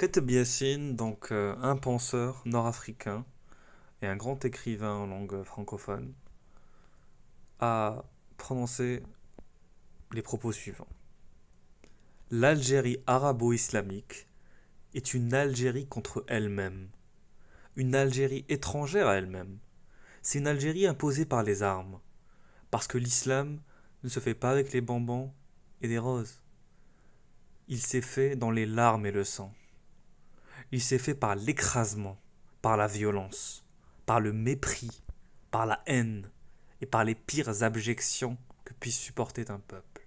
Kate Biasin, donc euh, un penseur nord-africain et un grand écrivain en langue francophone, a prononcé les propos suivants. L'Algérie arabo-islamique est une Algérie contre elle-même, une Algérie étrangère à elle-même. C'est une Algérie imposée par les armes, parce que l'islam ne se fait pas avec les bonbons et des roses. Il s'est fait dans les larmes et le sang il s'est fait par l'écrasement, par la violence, par le mépris, par la haine et par les pires abjections que puisse supporter un peuple.